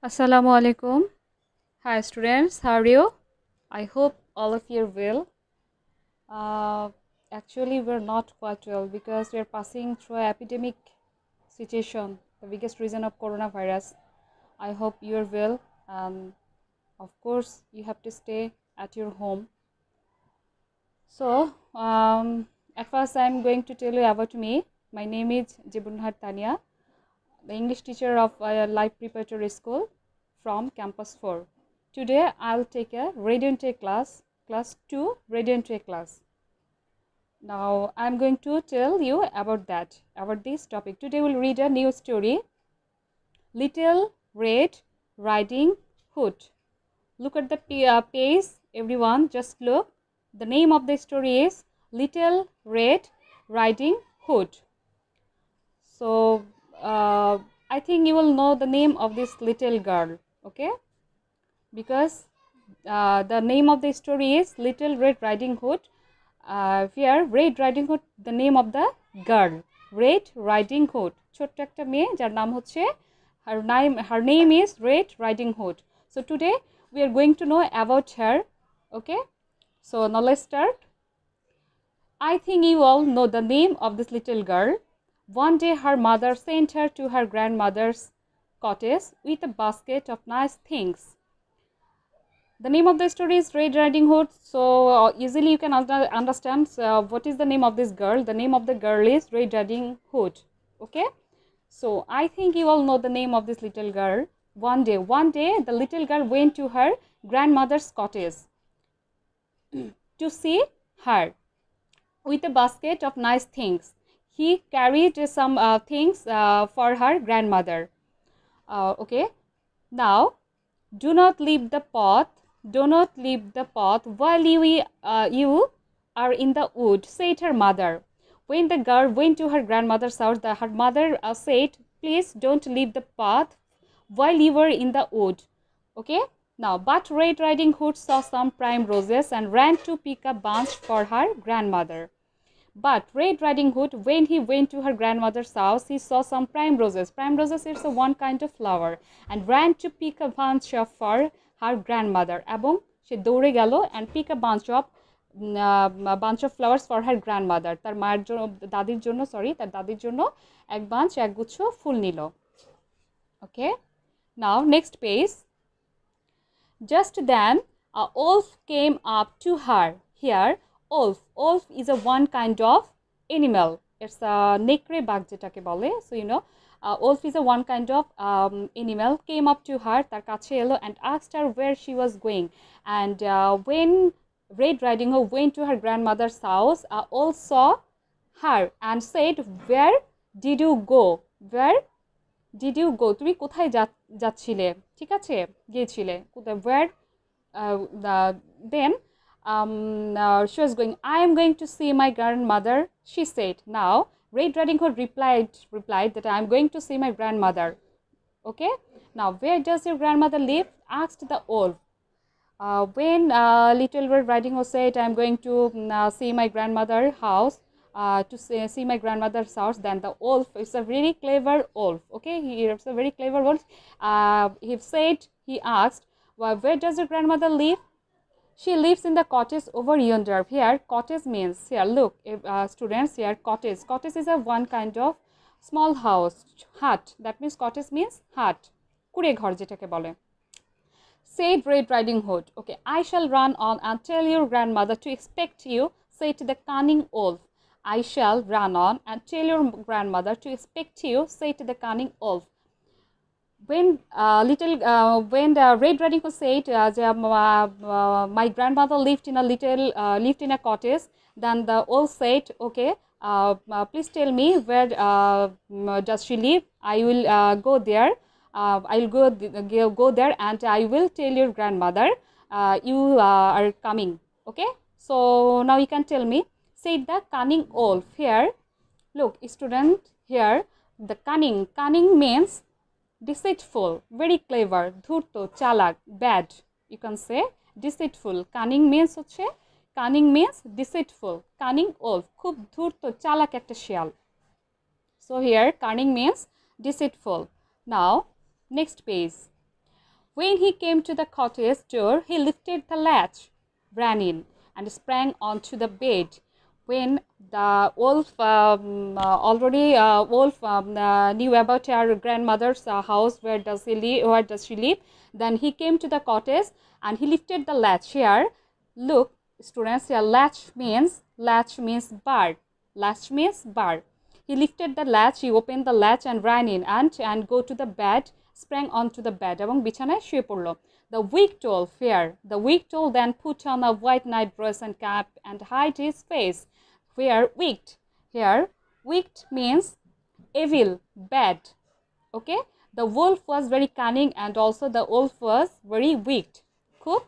Assalamu alaikum. Hi students, how are you? I hope all of you will. Uh, actually, we're not quite well because we're passing through an epidemic situation, the biggest reason of coronavirus. I hope you are well. of course, you have to stay at your home. So, um, at first, I'm going to tell you about me. My name is Jibunhat Tania the English teacher of uh, Life Preparatory School from Campus 4. Today I'll take a Radiant A class, class 2 Radiant A class. Now I'm going to tell you about that, about this topic. Today we'll read a new story, Little Red Riding Hood. Look at the uh, page, everyone, just look. The name of the story is Little Red Riding Hood. So uh, I think you will know the name of this little girl, okay? Because uh, the name of the story is Little Red Riding Hood. Uh, here, Red Riding Hood, the name of the girl. Red riding hood ছোট্ট একটা মেয়ে যার নাম হচ্ছে her name her name is red riding hood so today we are going to know about her okay so knowledge start I think you all know the name of this little girl. One day her mother sent her to her grandmother's cottage with a basket of nice things. The name of the story is Red Riding Hood. So uh, easily you can understand uh, what is the name of this girl. The name of the girl is Red Riding Hood. Okay. So I think you all know the name of this little girl. One day, one day the little girl went to her grandmother's cottage to see her with a basket of nice things he carried some uh, things uh, for her grandmother. Uh, okay, now do not leave the path. Do not leave the path while you, uh, you are in the wood, said her mother. When the girl went to her grandmother's house, the, her mother uh, said, Please don't leave the path while you were in the wood. Okay, now but Red Riding Hood saw some prime roses and ran to pick a bunch for her grandmother. But Red Riding Hood, when he went to her grandmother's house, he saw some primroses. Primroses is a one kind of flower and ran to pick a bunch of for her grandmother. Abong, she dore gallo and pick a bunch of mm, uh, bunch of flowers for her grandmother. Tar maar jono, dadir jono, sorry, tar dadir jono, ek bunch, ek gucho, full nilo. Okay, now next page. Just then, a wolf came up to her. Here, wolf wolf is a one kind of animal it's a নেকড়ে বাঘ যেটাকে বলে so you know wolf is a one kind of animal came up to her তার কাছে এলো and asked her where she was going and when red riding hood went to her grandmother's house wolf saw her and said where did you go where did you go তুমি কোথায় যা যাচ্ছিলে ঠিক আছে গিয়েছিলে কোথায় where then Um, uh, she was going, I am going to see my grandmother, she said. Now, Red Riding Hood replied, replied that I am going to see my grandmother. Okay, now where does your grandmother live? asked the wolf. Uh, when uh, Little Red Riding Hood said, I am going to mm, uh, see my grandmother's house, uh, to see, see my grandmother's house Then the wolf. is a very clever wolf. Okay, he is a very clever wolf. Uh, he said, he asked, well, where does your grandmother live? She lives in the cottage over yonder. Here, cottage means here. Look, if, uh, students, here cottage. Cottage is a one kind of small house, hut. That means cottage means hut. কুড়ে ঘর যেটাকে বলে said Red Riding Hood. Okay, I shall run on and tell your grandmother to expect you, said the cunning wolf. I shall run on and tell your grandmother to expect you, said the cunning wolf. when uh, little uh, when the Red Riding Hood said uh, the, uh, uh, my grandmother lived in a little uh, lived in a cottage, then the old said, okay, please tell me where does she live? I will go there. I'll go th go there and I will tell your grandmother you are coming. Okay, so now you can tell me. Said the cunning wolf here. Look, student here. The cunning cunning means deceitful, very clever, dhurto, chalak, bad. You can say deceitful. Cunning means হচ্ছে Cunning means deceitful, cunning old, khub dhurto, chala kate shial. So here, cunning means deceitful. Now, next page. When he came to the cottage door, he lifted the latch, ran in, and sprang onto the bed. when the wolf um, already uh, wolf um, uh, knew about her grandmother's uh, house where does he live where does she live then he came to the cottage and he lifted the latch here look students here latch means latch means bar latch means bar he lifted the latch he opened the latch and ran in and and go to the bed sprang onto the bed among bichana শুয়ে The victol fair. The victol then put on a white night dress and cap and hid his face. Where wicked. Here wicked means evil, bad. Okay. The wolf was very cunning and also the wolf was very weak. খুব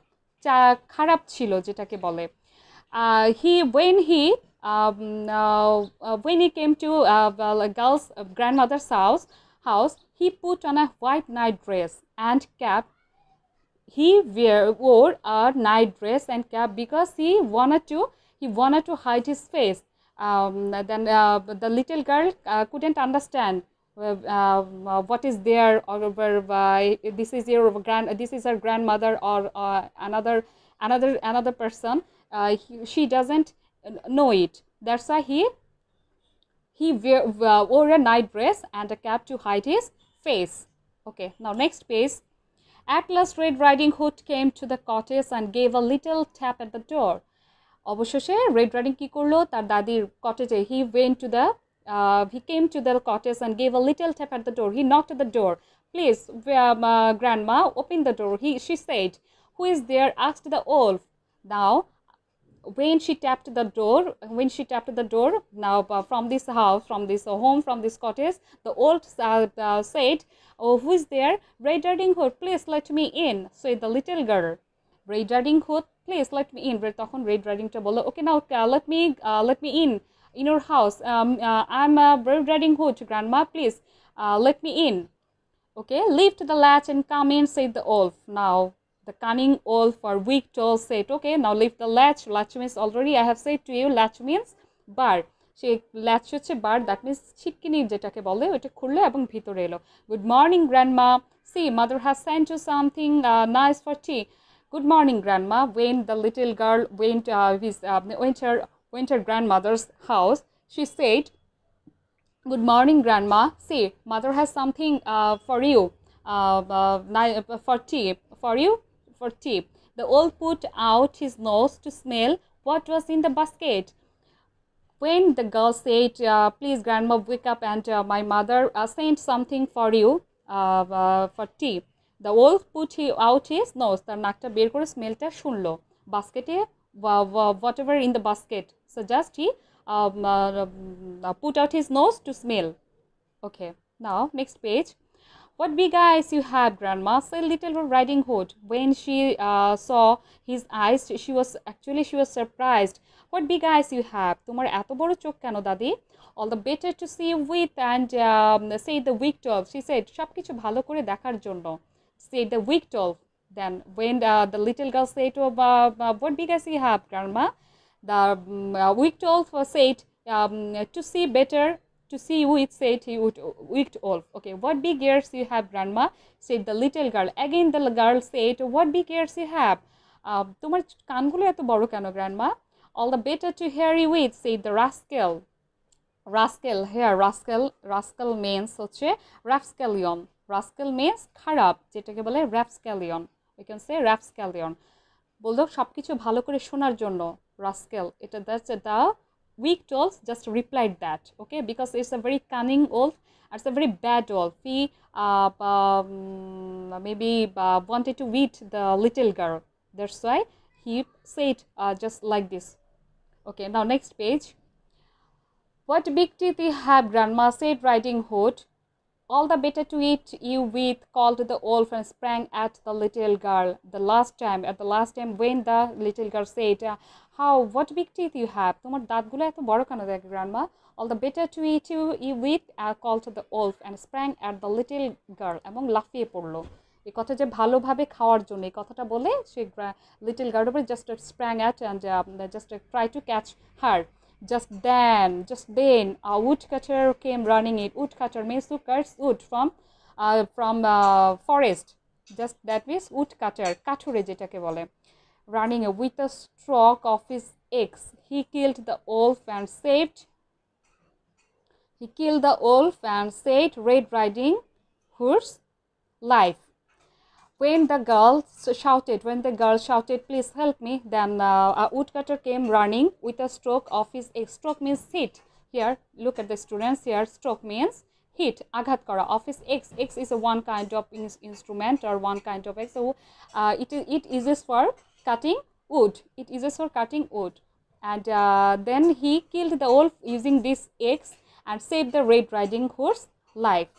খারাপ ছিল যেটাকে বলে He went he um, uh, uh, when he came to uh, girl's uh, grandmother's house, house, he put on a white night dress and cap he wear, wore a night dress and cap because he wanted to he wanted to hide his face. Um, then uh, the little girl uh, couldn't understand uh, uh what is there or this is your grand this is her grandmother or another another another person. Uh, he, she doesn't know it. That's why he he wear, uh, wore a night dress and a cap to hide his face. Okay, now next page. At last Red Riding Hood came to the cottage and gave a little tap at the door. অবশেষে red riding কী করলো তার দাদির কটেজে he went to the he came to the cottage and gave a little tap at the door he knocked the door please grandma open the door he she said who is there asked the wolf now when she tapped the door when she tapped the door now uh, from this house from this home from this cottage the old uh, said oh who is there Riding hood please let me in said the little girl Riding hood please let me in তখন red riding hood okay now uh, let me uh, let me in in your house um, uh, i'm uh, red riding hood grandma please uh, let me in okay lift the latch and come in said the wolf now the cunning owl for weak toll set okay now lift the latch latch means already i have said to you latch means bar সে latch হচ্ছে bar that means ছিটকিনি যেটাকে বলে ওটা খুললো এবং ভিতরে এলো good morning grandma see mother has sent to something nice for tea good morning grandma went the little girl went his went to went to grandmother's house she said good morning grandma see mother has something for you for tea for you for tip. The owl put out his nose to smell what was in the basket. When the girl said, uh, please grandma wake up and uh, my mother uh, sent something for you uh, for tea. The wolf put out his nose. The nectar beer kore smell shunlo. Basket whatever in the basket. So just he um, um, put out his nose to smell. Okay, now next page. What big eyes you had, Grandma, said Little Riding Hood. When she uh, saw his eyes, she was actually she was surprised. What big eyes you have. তোমার এত বড় চোখ কেন দাদি? All the better to see with and um, say the weak twelve. She said সব কিছু ভালো করে দেখার Say the weak twelve. Then when uh, the little girl said to uh, what big eyes you have, Grandma, the um, uh, weak twelve said um, to see better to see which set he would wicked off. Okay, what big ears you have, grandma? said the little girl. Again, the girl said, What big ears you have? Uh, তোমার কানগুলো এত বড় কেন grandma all the better to hear you with said the rascal rascal here rascal rascal means হচ্ছে rapscallion rascal men's খারাপ যেটাকে বলে র্যাপস্ক্যালিয়ন we can say র্যাপস্ক্যালিয়ন বলতো সব কিছু ভালো করে শোনার জন্য রাস্কেল এটা that's the weak wolf just replied that okay because it's a very cunning wolf it's a very bad wolf he uh, um, maybe uh, wanted to eat the little girl that's why he said uh, just like this okay now next page what big teeth you have grandma said riding hood All the better to eat you with, called the old friend sprang at the little girl. The last time, at the last time when the little girl said, uh, How, what big teeth you have? তোমার দাঁতগুলো এত বড় কেন দেখ grandma all the better to eat you ই with call to the wolf and sprang at the little girl এবং লাফিয়ে পড়লো এই কথা যে ভালোভাবে খাওয়ার জন্য এই কথাটা বলে সে লিটিল গার্ল উপরে just sprang at and just try to catch heart Just then, just then, a woodcutter came running. It woodcutter means to cuts wood from uh, from uh, forest. Just that means woodcutter, কাঠুরে jetake বলে. Running with a stroke of his axe, he killed the wolf and saved. He killed the wolf and saved Red Riding Hood's life. when the girl shouted when the girl shouted please help me then uh, a woodcutter came running with a stroke of his a stroke means hit here look at the students here stroke means hit aghat kara of his x x is a one kind of in instrument or one kind of x so uh, it it uses for cutting wood it uses for cutting wood and uh, then he killed the wolf using this axe and saved the red riding horse life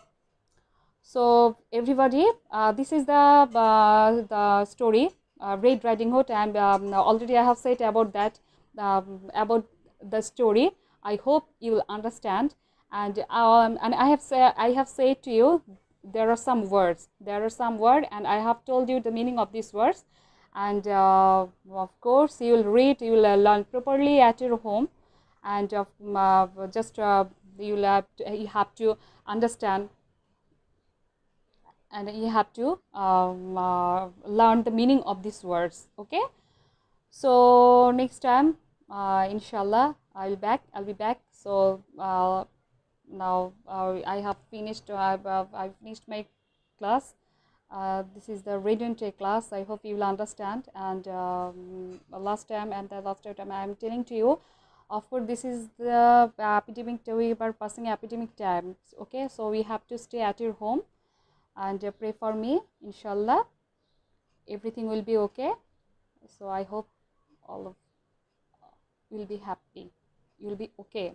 so everybody, uh, this is the uh, the story uh, Red Riding Hood, and um, already I have said about that um, about the story. I hope you will understand, and um, and I have said, I have said to you there are some words, there are some word, and I have told you the meaning of these words, and uh, of course you will read, you will uh, learn properly at your home, and uh, just you will have to, you have to understand and you have to um, uh, learn the meaning of these words okay so next time uh, inshallah i will back i'll be back so uh, now uh, i have finished uh, I've, I've finished my class uh, this is the radio intake class i hope you will understand and um, last time and the last time i am telling to you of course this is the epidemic we are passing epidemic times okay so we have to stay at your home and uh, pray for me inshallah everything will be okay so i hope all of will be happy you'll be okay